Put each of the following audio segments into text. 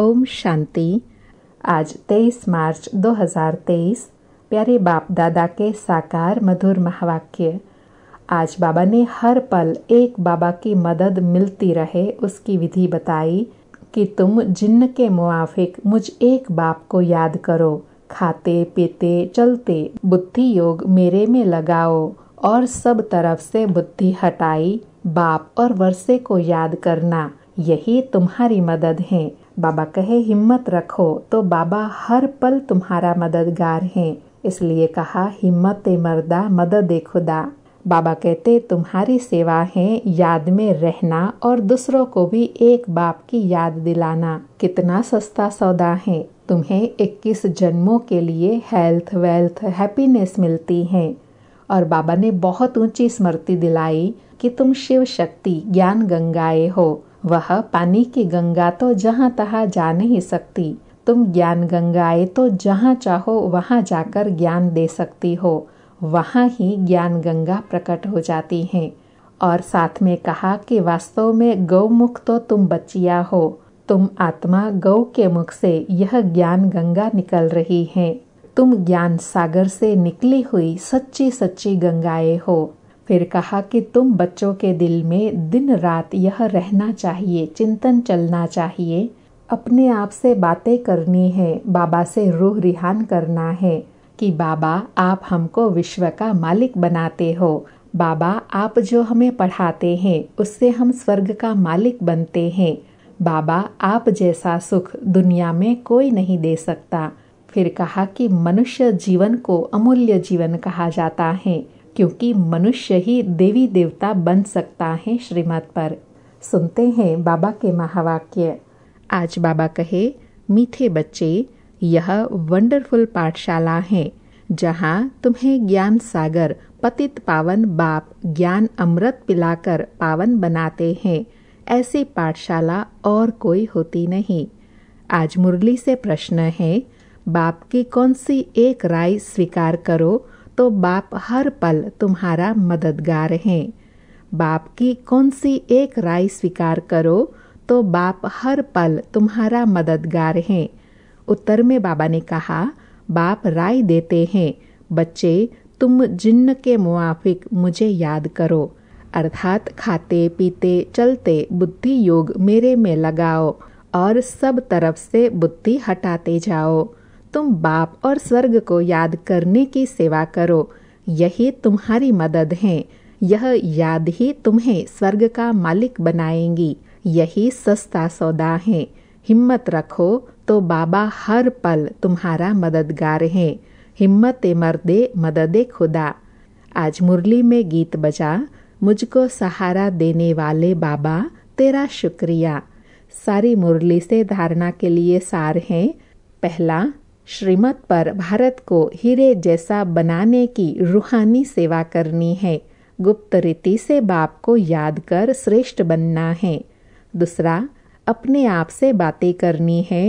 ओम शांति आज 23 मार्च 2023 प्यारे बाप दादा के साकार मधुर महावाक्य आज बाबा ने हर पल एक बाबा की मदद मिलती रहे उसकी विधि बताई कि तुम जिन्न के मुआफिक मुझ एक बाप को याद करो खाते पीते चलते बुद्धि योग मेरे में लगाओ और सब तरफ से बुद्धि हटाई बाप और वर्षे को याद करना यही तुम्हारी मदद है बाबा कहे हिम्मत रखो तो बाबा हर पल तुम्हारा मददगार हैं इसलिए कहा हिम्मत मर्दा मदद खुदा बाबा कहते तुम्हारी सेवा है याद में रहना और दूसरों को भी एक बाप की याद दिलाना कितना सस्ता सौदा है तुम्हें 21 जन्मों के लिए हेल्थ वेल्थ हैप्पीनेस मिलती है और बाबा ने बहुत ऊंची स्मृति दिलाई कि तुम शिव शक्ति ज्ञान गंगाए हो वह पानी की गंगा तो जहाँ तहाँ जा नहीं सकती तुम ज्ञान गंगाए तो जहाँ चाहो वहाँ जाकर ज्ञान दे सकती हो वहाँ ही ज्ञान गंगा प्रकट हो जाती हैं और साथ में कहा कि वास्तव में गौमुख तो तुम बच्चिया हो तुम आत्मा गौ के मुख से यह ज्ञान गंगा निकल रही है तुम ज्ञान सागर से निकली हुई सच्ची सच्ची गंगाए हो फिर कहा कि तुम बच्चों के दिल में दिन रात यह रहना चाहिए चिंतन चलना चाहिए अपने आप से बातें करनी है बाबा से रूह रिहान करना है कि बाबा आप हमको विश्व का मालिक बनाते हो बाबा आप जो हमें पढ़ाते हैं उससे हम स्वर्ग का मालिक बनते हैं बाबा आप जैसा सुख दुनिया में कोई नहीं दे सकता फिर कहा कि मनुष्य जीवन को अमूल्य जीवन कहा जाता है क्योंकि मनुष्य ही देवी देवता बन सकता है श्रीमद पर सुनते हैं बाबा के महावाक्य आज बाबा कहे मीठे बच्चे यह वंडरफुल पाठशाला है जहाँ तुम्हें ज्ञान सागर पतित पावन बाप ज्ञान अमृत पिलाकर पावन बनाते हैं ऐसी पाठशाला और कोई होती नहीं आज मुरली से प्रश्न है बाप की कौन सी एक राय स्वीकार करो तो बाप हर पल तुम्हारा मददगार है बाप की कौन सी एक राय स्वीकार करो तो बाप हर पल तुम्हारा मददगार है उत्तर में बाबा ने कहा बाप राय देते हैं बच्चे तुम जिन्न के मुआफिक मुझे याद करो अर्थात खाते पीते चलते बुद्धि योग मेरे में लगाओ और सब तरफ से बुद्धि हटाते जाओ तुम बाप और स्वर्ग को याद करने की सेवा करो यही तुम्हारी मदद है यह याद ही तुम्हें स्वर्ग का मालिक बनाएंगी यही सस्ता सौदा है हिम्मत रखो तो बाबा हर पल तुम्हारा मददगार है हिम्मत मर्दे मदद खुदा आज मुरली में गीत बजा मुझको सहारा देने वाले बाबा तेरा शुक्रिया सारी मुरली से धारणा के लिए सार हैं पहला श्रीमत पर भारत को हीरे जैसा बनाने की रूहानी सेवा करनी है गुप्त रीति से बाप को याद कर श्रेष्ठ बनना है दूसरा अपने आप से बातें करनी है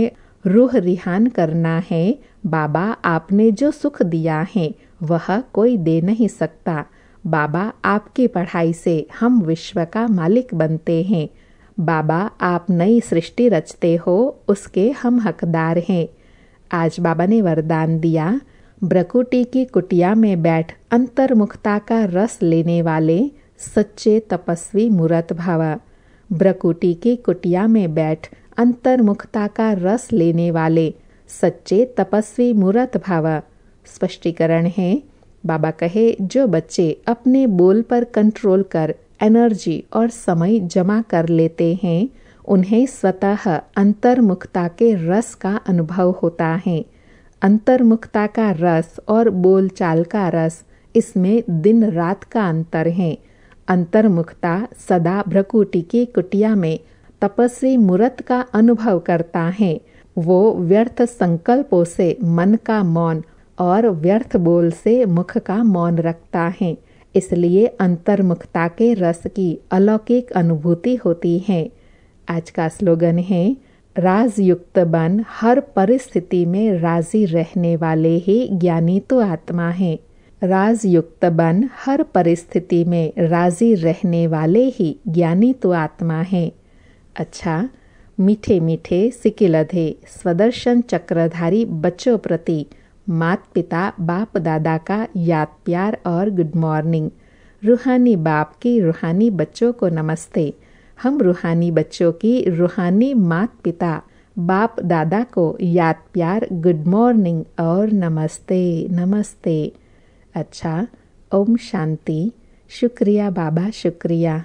रूह रिहान करना है बाबा आपने जो सुख दिया है वह कोई दे नहीं सकता बाबा आपकी पढ़ाई से हम विश्व का मालिक बनते हैं बाबा आप नई सृष्टि रचते हो उसके हम हकदार हैं आज बाबा ने वरदान दिया ब्रकुटी की कुटिया में बैठ अंतर्मुखता का रस लेने वाले सच्चे तपस्वी मूर्त भावा ब्रकुटी की कुटिया में बैठ अंतर्मुखता का रस लेने वाले सच्चे तपस्वी मूर्त भावा स्पष्टीकरण है बाबा कहे जो बच्चे अपने बोल पर कंट्रोल कर एनर्जी और समय जमा कर लेते हैं उन्हें स्वतः अंतर्मुखता के रस का अनुभव होता है अंतर्मुखता का रस और बोलचाल का रस इसमें दिन रात का अंतर है अंतर्मुखता सदा भ्रकुटी की कुटिया में तपस्वी मूर्त का अनुभव करता है वो व्यर्थ संकल्पों से मन का मौन और व्यर्थ बोल से मुख का मौन रखता है इसलिए अंतर्मुखता के रस की अलौकिक अनुभूति होती है आज का स्लोगन है राजयुक्त बन हर परिस्थिति में राजी रहने वाले ही ज्ञानी तो आत्मा है राजयुक्त बन हर परिस्थिति में राजी रहने वाले ही ज्ञानी तो आत्मा है अच्छा मीठे मीठे सिकिलधे स्वदर्शन चक्रधारी बच्चों प्रति मात पिता बाप दादा का याद प्यार और गुड मॉर्निंग रूहानी बाप की रूहानी बच्चों को नमस्ते हम रूहानी बच्चों की रूहानी मात पिता बाप दादा को याद प्यार गुड मॉर्निंग और नमस्ते नमस्ते अच्छा ओम शांति शुक्रिया बाबा शुक्रिया